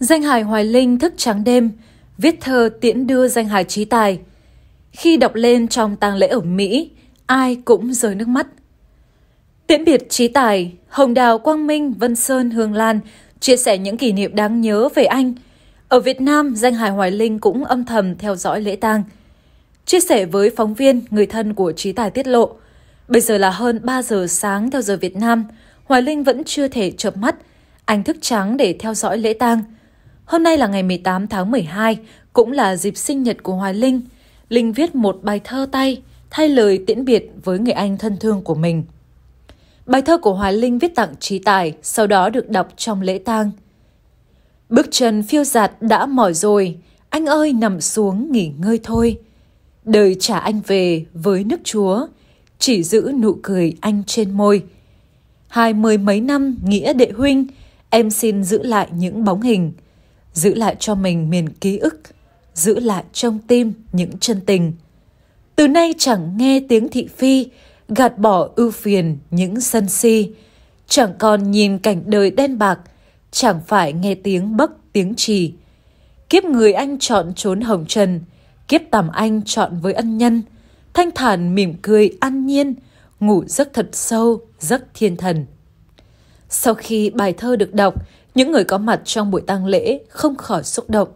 Danh hài Hoài Linh thức trắng đêm, viết thơ tiễn đưa danh hài trí tài. Khi đọc lên trong tang lễ ở Mỹ, ai cũng rơi nước mắt. Tiễn biệt trí tài, Hồng Đào, Quang Minh, Vân Sơn, Hương Lan chia sẻ những kỷ niệm đáng nhớ về anh. Ở Việt Nam, danh hài Hoài Linh cũng âm thầm theo dõi lễ tang. Chia sẻ với phóng viên, người thân của trí tài tiết lộ, bây giờ là hơn 3 giờ sáng theo giờ Việt Nam, Hoài Linh vẫn chưa thể chợp mắt, anh thức trắng để theo dõi lễ tang. Hôm nay là ngày 18 tháng 12, cũng là dịp sinh nhật của Hoài Linh. Linh viết một bài thơ tay, thay lời tiễn biệt với người anh thân thương của mình. Bài thơ của Hoài Linh viết tặng Trí Tài, sau đó được đọc trong lễ tang. Bước chân phiêu giạt đã mỏi rồi, anh ơi nằm xuống nghỉ ngơi thôi. Đời trả anh về với nước Chúa, chỉ giữ nụ cười anh trên môi. Hai mươi mấy năm nghĩa đệ huynh, em xin giữ lại những bóng hình – giữ lại cho mình miền ký ức, giữ lại trong tim những chân tình. Từ nay chẳng nghe tiếng thị phi, gạt bỏ ưu phiền những sân si, chẳng còn nhìn cảnh đời đen bạc, chẳng phải nghe tiếng bấc tiếng trì. Kiếp người anh chọn trốn hồng trần, kiếp tầm anh chọn với ân nhân, thanh thản mỉm cười an nhiên, ngủ giấc thật sâu, giấc thiên thần. Sau khi bài thơ được đọc, những người có mặt trong buổi tang lễ không khỏi xúc động.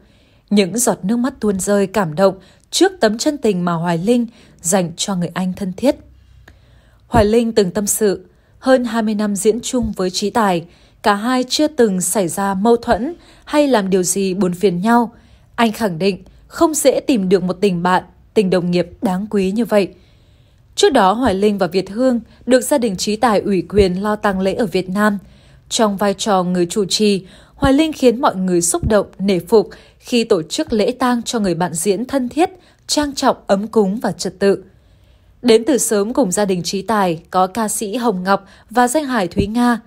Những giọt nước mắt tuôn rơi cảm động trước tấm chân tình mà Hoài Linh dành cho người anh thân thiết. Hoài Linh từng tâm sự, hơn 20 năm diễn chung với Trí Tài, cả hai chưa từng xảy ra mâu thuẫn hay làm điều gì buồn phiền nhau. Anh khẳng định không dễ tìm được một tình bạn, tình đồng nghiệp đáng quý như vậy. Trước đó Hoài Linh và Việt Hương được gia đình Trí Tài ủy quyền lo tang lễ ở Việt Nam – trong vai trò người chủ trì, Hoài Linh khiến mọi người xúc động, nể phục khi tổ chức lễ tang cho người bạn diễn thân thiết, trang trọng, ấm cúng và trật tự. Đến từ sớm cùng gia đình trí tài có ca sĩ Hồng Ngọc và danh hài Thúy Nga.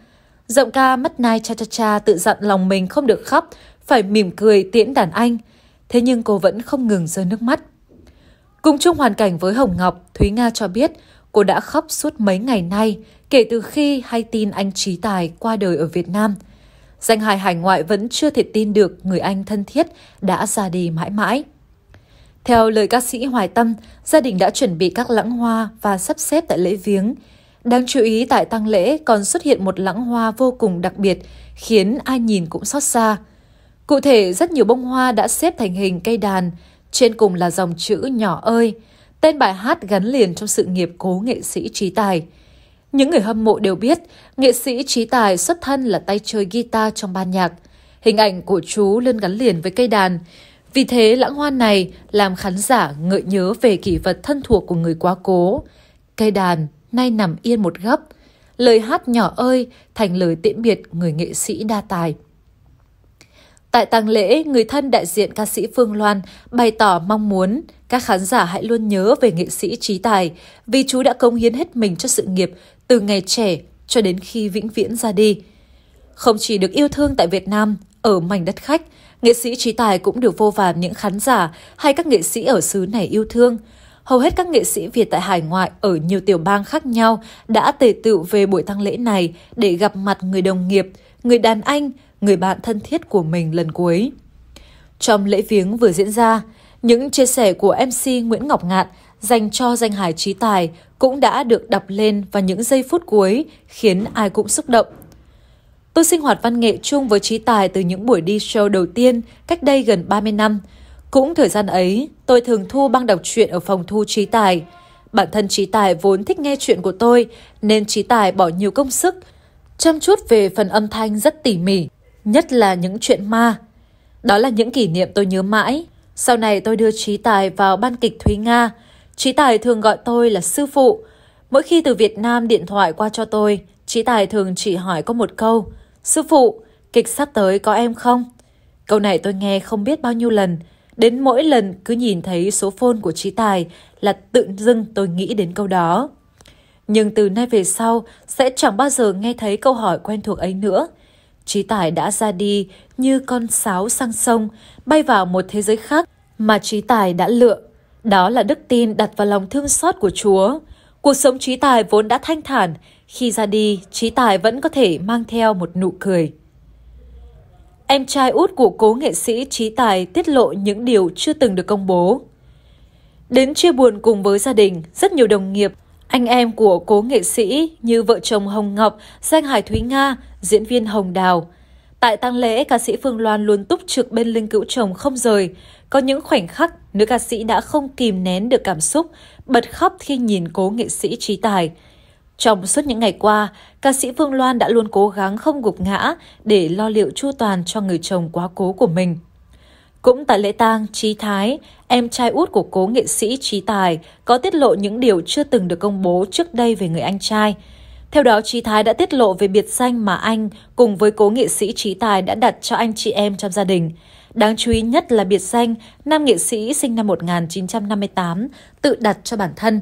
Giọng ca mất nai cha cha cha tự dặn lòng mình không được khóc, phải mỉm cười tiễn đàn anh. Thế nhưng cô vẫn không ngừng rơi nước mắt. Cùng chung hoàn cảnh với Hồng Ngọc, Thúy Nga cho biết cô đã khóc suốt mấy ngày nay kể từ khi hay tin anh Trí Tài qua đời ở Việt Nam. Danh hài hải ngoại vẫn chưa thể tin được người anh thân thiết đã ra đi mãi mãi. Theo lời ca sĩ Hoài Tâm, gia đình đã chuẩn bị các lãng hoa và sắp xếp tại lễ viếng. Đáng chú ý tại tang lễ còn xuất hiện một lãng hoa vô cùng đặc biệt, khiến ai nhìn cũng xót xa. Cụ thể, rất nhiều bông hoa đã xếp thành hình cây đàn, trên cùng là dòng chữ nhỏ ơi, tên bài hát gắn liền trong sự nghiệp cố nghệ sĩ trí tài. Những người hâm mộ đều biết, nghệ sĩ Trí Tài xuất thân là tay chơi guitar trong ban nhạc. Hình ảnh của chú luôn gắn liền với cây đàn. Vì thế, lãng hoan này làm khán giả ngợi nhớ về kỷ vật thân thuộc của người quá cố. Cây đàn nay nằm yên một góc. Lời hát nhỏ ơi thành lời tiễn biệt người nghệ sĩ đa tài. Tại tang lễ, người thân đại diện ca sĩ Phương Loan bày tỏ mong muốn các khán giả hãy luôn nhớ về nghệ sĩ Trí Tài vì chú đã cống hiến hết mình cho sự nghiệp từ ngày trẻ cho đến khi vĩnh viễn ra đi. Không chỉ được yêu thương tại Việt Nam, ở mảnh đất khách, nghệ sĩ Trí Tài cũng được vô vàn những khán giả hay các nghệ sĩ ở xứ này yêu thương. Hầu hết các nghệ sĩ Việt tại hải ngoại ở nhiều tiểu bang khác nhau đã tề tựu về buổi tang lễ này để gặp mặt người đồng nghiệp, người đàn anh, người bạn thân thiết của mình lần cuối. Trong lễ viếng vừa diễn ra, những chia sẻ của MC Nguyễn Ngọc Ngạn dành cho danh hài trí tài cũng đã được đập lên vào những giây phút cuối khiến ai cũng xúc động. Tôi sinh hoạt văn nghệ chung với trí tài từ những buổi đi show đầu tiên cách đây gần 30 năm. Cũng thời gian ấy, tôi thường thu băng đọc truyện ở phòng thu trí tài. Bản thân trí tài vốn thích nghe chuyện của tôi nên trí tài bỏ nhiều công sức, chăm chút về phần âm thanh rất tỉ mỉ nhất là những chuyện ma. Đó là những kỷ niệm tôi nhớ mãi. Sau này tôi đưa Trí Tài vào ban kịch Thúy Nga. Trí Tài thường gọi tôi là sư phụ. Mỗi khi từ Việt Nam điện thoại qua cho tôi, Trí Tài thường chỉ hỏi có một câu. Sư phụ, kịch sắp tới có em không? Câu này tôi nghe không biết bao nhiêu lần. Đến mỗi lần cứ nhìn thấy số phone của Trí Tài là tự dưng tôi nghĩ đến câu đó. Nhưng từ nay về sau sẽ chẳng bao giờ nghe thấy câu hỏi quen thuộc ấy nữa. Trí Tài đã ra đi như con sáo sang sông, bay vào một thế giới khác mà Trí Tài đã lựa. Đó là đức tin đặt vào lòng thương xót của Chúa. Cuộc sống Trí Tài vốn đã thanh thản, khi ra đi, Trí Tài vẫn có thể mang theo một nụ cười. Em trai út của cố nghệ sĩ Trí Tài tiết lộ những điều chưa từng được công bố. Đến chia buồn cùng với gia đình, rất nhiều đồng nghiệp, anh em của cố nghệ sĩ như vợ chồng Hồng Ngọc, Danh Hải Thúy Nga diễn viên Hồng Đào. Tại tang lễ, ca sĩ Phương Loan luôn túc trực bên linh cữu chồng không rời. Có những khoảnh khắc, nữ ca sĩ đã không kìm nén được cảm xúc, bật khóc khi nhìn cố nghệ sĩ trí tài. Trong suốt những ngày qua, ca sĩ Phương Loan đã luôn cố gắng không gục ngã để lo liệu chu toàn cho người chồng quá cố của mình. Cũng tại lễ tang, Trí Thái, em trai út của cố nghệ sĩ Trí Tài, có tiết lộ những điều chưa từng được công bố trước đây về người anh trai – theo đó, Trí Thái đã tiết lộ về biệt danh mà anh cùng với cố nghệ sĩ Trí Tài đã đặt cho anh chị em trong gia đình. Đáng chú ý nhất là biệt danh nam nghệ sĩ sinh năm 1958 tự đặt cho bản thân.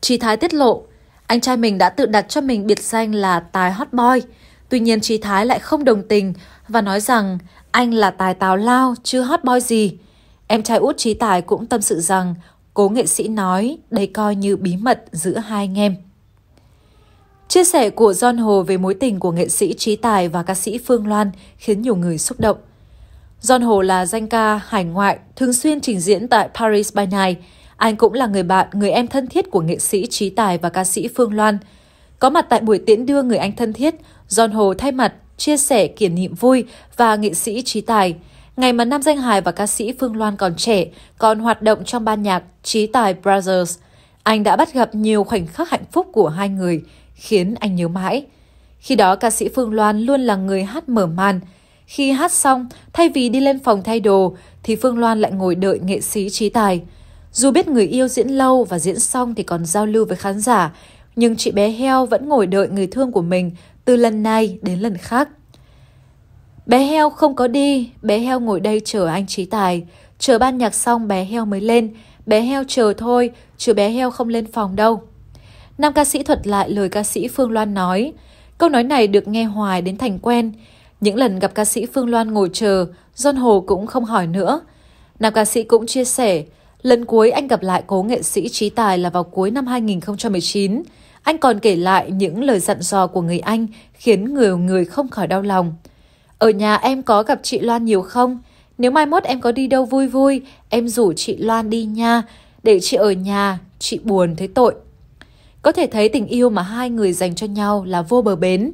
Trí Thái tiết lộ, anh trai mình đã tự đặt cho mình biệt danh là Tài Hot Boy. Tuy nhiên Trí Thái lại không đồng tình và nói rằng anh là Tài táo Lao chứ Hot Boy gì. Em trai út Trí Tài cũng tâm sự rằng cố nghệ sĩ nói đây coi như bí mật giữa hai anh em. Chia sẻ của John Hồ về mối tình của nghệ sĩ Trí Tài và ca sĩ Phương Loan khiến nhiều người xúc động. John Hồ là danh ca hải ngoại, thường xuyên trình diễn tại Paris by Night. Anh cũng là người bạn, người em thân thiết của nghệ sĩ Trí Tài và ca sĩ Phương Loan. Có mặt tại buổi tiễn đưa người anh thân thiết, John Hồ thay mặt chia sẻ kỷ niệm vui và nghệ sĩ Trí Tài. Ngày mà nam danh hài và ca sĩ Phương Loan còn trẻ, còn hoạt động trong ban nhạc Trí Tài Brothers, anh đã bắt gặp nhiều khoảnh khắc hạnh phúc của hai người – khiến anh nhớ mãi. Khi đó ca sĩ Phương Loan luôn là người hát mở màn. Khi hát xong, thay vì đi lên phòng thay đồ, thì Phương Loan lại ngồi đợi nghệ sĩ trí tài. Dù biết người yêu diễn lâu và diễn xong thì còn giao lưu với khán giả, nhưng chị bé heo vẫn ngồi đợi người thương của mình từ lần này đến lần khác. Bé heo không có đi, bé heo ngồi đây chờ anh trí tài. Chờ ban nhạc xong bé heo mới lên, bé heo chờ thôi, chứ bé heo không lên phòng đâu nam ca sĩ thuật lại lời ca sĩ Phương Loan nói. Câu nói này được nghe hoài đến thành quen. Những lần gặp ca sĩ Phương Loan ngồi chờ, John Hồ cũng không hỏi nữa. Nam ca sĩ cũng chia sẻ, lần cuối anh gặp lại cố nghệ sĩ trí tài là vào cuối năm 2019. Anh còn kể lại những lời dặn dò của người anh khiến người người không khỏi đau lòng. Ở nhà em có gặp chị Loan nhiều không? Nếu mai mốt em có đi đâu vui vui, em rủ chị Loan đi nha. Để chị ở nhà, chị buồn thấy tội. Có thể thấy tình yêu mà hai người dành cho nhau là vô bờ bến.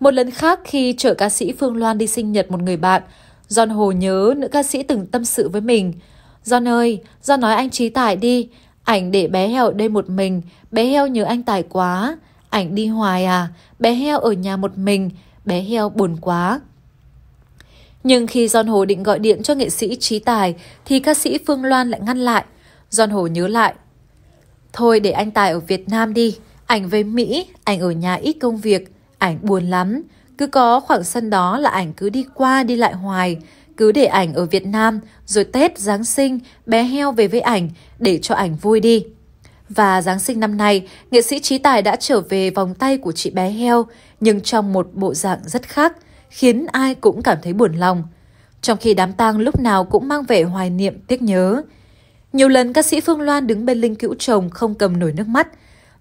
Một lần khác khi chở ca sĩ Phương Loan đi sinh nhật một người bạn, John Hồ nhớ nữ ca sĩ từng tâm sự với mình. John ơi, John nói anh Trí Tài đi, ảnh để bé heo ở đây một mình, bé heo nhớ anh Tài quá. Ảnh đi hoài à, bé heo ở nhà một mình, bé heo buồn quá. Nhưng khi John Hồ định gọi điện cho nghệ sĩ Trí Tài thì ca sĩ Phương Loan lại ngăn lại. John Hồ nhớ lại Thôi để anh Tài ở Việt Nam đi, ảnh về Mỹ, ảnh ở nhà ít công việc, ảnh buồn lắm. Cứ có khoảng sân đó là ảnh cứ đi qua đi lại hoài, cứ để ảnh ở Việt Nam, rồi Tết, Giáng sinh, bé heo về với ảnh để cho ảnh vui đi. Và Giáng sinh năm nay, nghệ sĩ Trí Tài đã trở về vòng tay của chị bé heo, nhưng trong một bộ dạng rất khác, khiến ai cũng cảm thấy buồn lòng. Trong khi đám tang lúc nào cũng mang vẻ hoài niệm tiếc nhớ, nhiều lần ca sĩ Phương Loan đứng bên linh cữu chồng không cầm nổi nước mắt.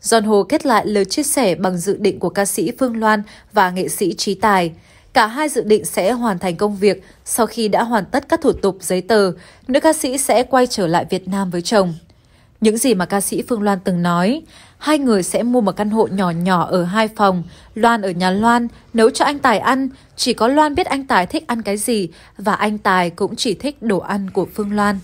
John Hồ kết lại lời chia sẻ bằng dự định của ca sĩ Phương Loan và nghệ sĩ Trí Tài. Cả hai dự định sẽ hoàn thành công việc sau khi đã hoàn tất các thủ tục giấy tờ, nữ ca sĩ sẽ quay trở lại Việt Nam với chồng. Những gì mà ca sĩ Phương Loan từng nói, hai người sẽ mua một căn hộ nhỏ nhỏ ở hai phòng, Loan ở nhà Loan, nấu cho anh Tài ăn, chỉ có Loan biết anh Tài thích ăn cái gì và anh Tài cũng chỉ thích đồ ăn của Phương Loan.